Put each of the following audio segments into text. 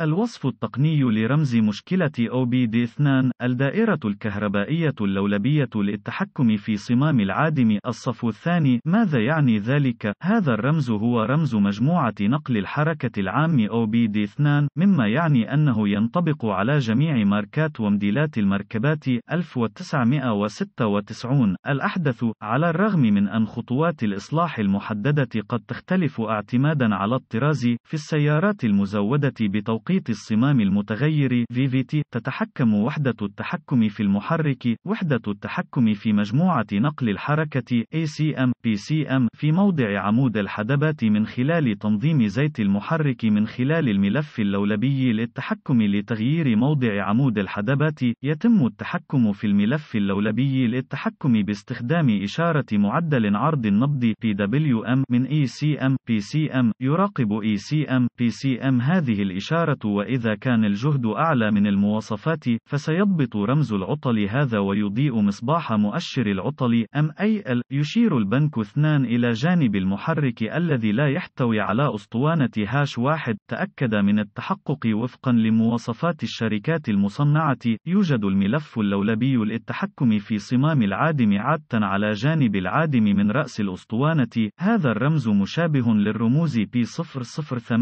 الوصف التقني لرمز مشكلة OBD2 الدائرة الكهربائية اللولبية للتحكم في صمام العادم الصف الثاني ماذا يعني ذلك؟ هذا الرمز هو رمز مجموعة نقل الحركة العام OBD2 مما يعني أنه ينطبق على جميع ماركات وموديلات المركبات 1996 الأحدث على الرغم من أن خطوات الإصلاح المحددة قد تختلف اعتمادا على الطراز في السيارات المزودة بتوقيت تنقيط الصمام المتغير VVT تتحكم وحدة التحكم في المحرك وحدة التحكم في مجموعة نقل الحركة ACM PCM في موضع عمود الحدبات من خلال تنظيم زيت المحرك من خلال الملف اللولبي للتحكم لتغيير موضع عمود الحدبات يتم التحكم في الملف اللولبي للتحكم باستخدام إشارة معدل عرض النبض PWM من ECM PCM يراقب ECM PCM هذه الإشارة وإذا كان الجهد أعلى من المواصفات فسيضبط رمز العطل هذا ويضيء مصباح مؤشر العطل أم أي ال. يشير البنك 2 إلى جانب المحرك الذي لا يحتوي على أسطوانة هاش واحد تأكد من التحقق وفقا لمواصفات الشركات المصنعة يوجد الملف اللولبي للتحكم في صمام العادم عادة على جانب العادم من رأس الأسطوانة هذا الرمز مشابه للرموز P0084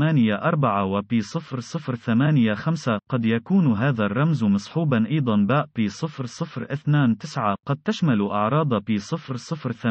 و P00 0.085 قد يكون هذا الرمز مصحوبا أيضا باء P0029 قد تشمل أعراض P0086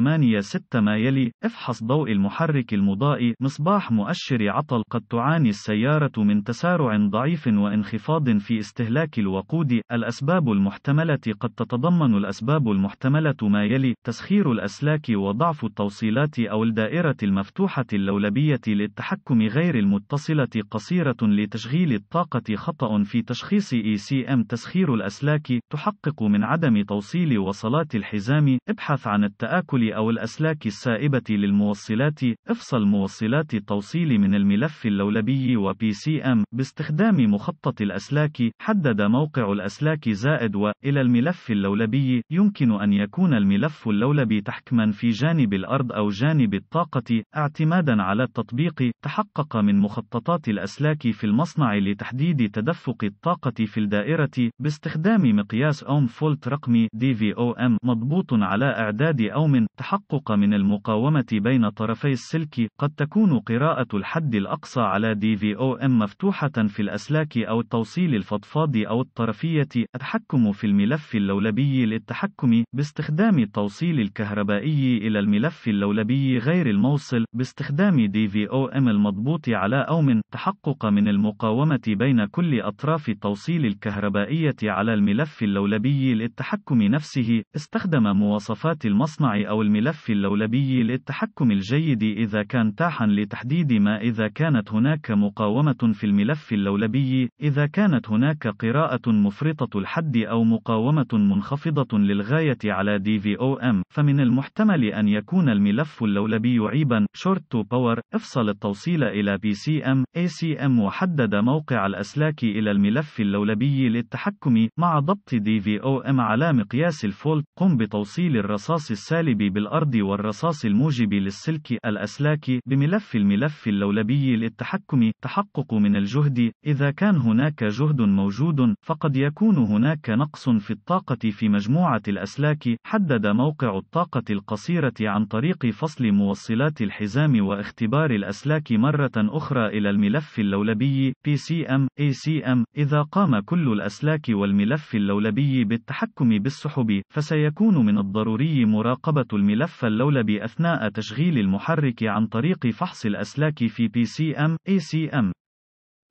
ما يلي افحص ضوء المحرك المضائي مصباح مؤشر عطل قد تعاني السيارة من تسارع ضعيف وانخفاض في استهلاك الوقود الأسباب المحتملة قد تتضمن الأسباب المحتملة ما يلي تسخير الأسلاك وضعف التوصيلات أو الدائرة المفتوحة اللولبية للتحكم غير المتصلة قصيرة لتشغيل تحويل الطاقة خطأ في تشخيص ECM تسخير الأسلاك تحقق من عدم توصيل وصلات الحزام ابحث عن التآكل أو الأسلاك السائبة للموصلات افصل موصلات التوصيل من الملف اللولبي و PCM باستخدام مخطط الأسلاك حدد موقع الأسلاك زائد و إلى الملف اللولبي يمكن أن يكون الملف اللولبي تحكما في جانب الأرض أو جانب الطاقة اعتمادا على التطبيق تحقق من مخططات الأسلاك في المصنع لتحديد تدفق الطاقة في الدائرة باستخدام مقياس أوم فولت رقمي DVOM مضبوط على إعداد أوم تحقق من المقاومة بين طرفي السلك قد تكون قراءة الحد الأقصى على DVOM مفتوحة في الأسلاك أو التوصيل الفضفاض أو الطرفية التحكم في الملف اللولبي للتحكم باستخدام التوصيل الكهربائي إلى الملف اللولبي غير الموصل باستخدام DVOM المضبوط على أوم تحقق من المقاومة المقاومة بين كل أطراف التوصيل الكهربائية على الملف اللولبي للتحكم نفسه، استخدم مواصفات المصنع أو الملف اللولبي للتحكم الجيد إذا كان تاحًا لتحديد ما إذا كانت هناك مقاومة في الملف اللولبي، إذا كانت هناك قراءة مفرطة الحد أو مقاومة منخفضة للغاية على DVOM، فمن المحتمل أن يكون الملف اللولبي عيبًا (short to power) افصل التوصيل إلى PCM, ACM وحدد موقع الأسلاك إلى الملف اللولبي للتحكم مع ضبط DVOM على مقياس الفولت قم بتوصيل الرصاص السالب بالأرض والرصاص الموجب للسلك الأسلاك بملف الملف اللولبي للتحكم تحقق من الجهد إذا كان هناك جهد موجود فقد يكون هناك نقص في الطاقة في مجموعة الأسلاك حدد موقع الطاقة القصيرة عن طريق فصل موصلات الحزام واختبار الأسلاك مرة أخرى إلى الملف اللولبي ACM ACM إذا قام كل الأسلاك والملف اللولبي بالتحكم بالسحب فسيكون من الضروري مراقبة الملف اللولبي أثناء تشغيل المحرك عن طريق فحص الأسلاك في PCM ACM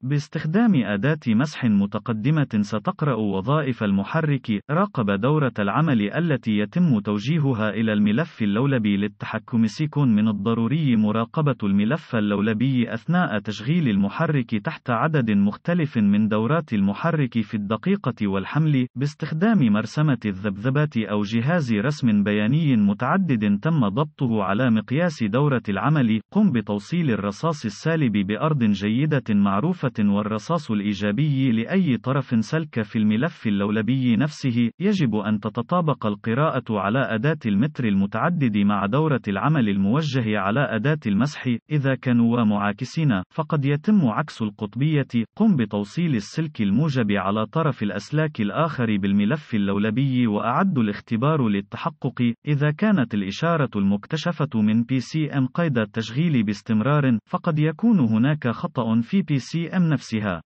باستخدام أداة مسح متقدمة ستقرأ وظائف المحرك. راقب دورة العمل التي يتم توجيهها إلى الملف اللولبي للتحكم سيكون من الضروري مراقبة الملف اللولبي أثناء تشغيل المحرك تحت عدد مختلف من دورات المحرك في الدقيقة والحمل باستخدام مرسمة الذبذبات أو جهاز رسم بياني متعدد تم ضبطه على مقياس دورة العمل. قم بتوصيل الرصاص السالب بأرض جيدة معروفة والرصاص الإيجابي لأي طرف سلك في الملف اللولبي نفسه، يجب أن تتطابق القراءة على أداة المتر المتعدد مع دورة العمل الموجه على أداة المسح، إذا كانوا معاكسين، فقد يتم عكس القطبية، قم بتوصيل السلك الموجب على طرف الأسلاك الآخر بالملف اللولبي وأعد الاختبار للتحقق، إذا كانت الإشارة المكتشفة من PCM قيد التشغيل باستمرار، فقد يكون هناك خطأ في PCM أم نفسها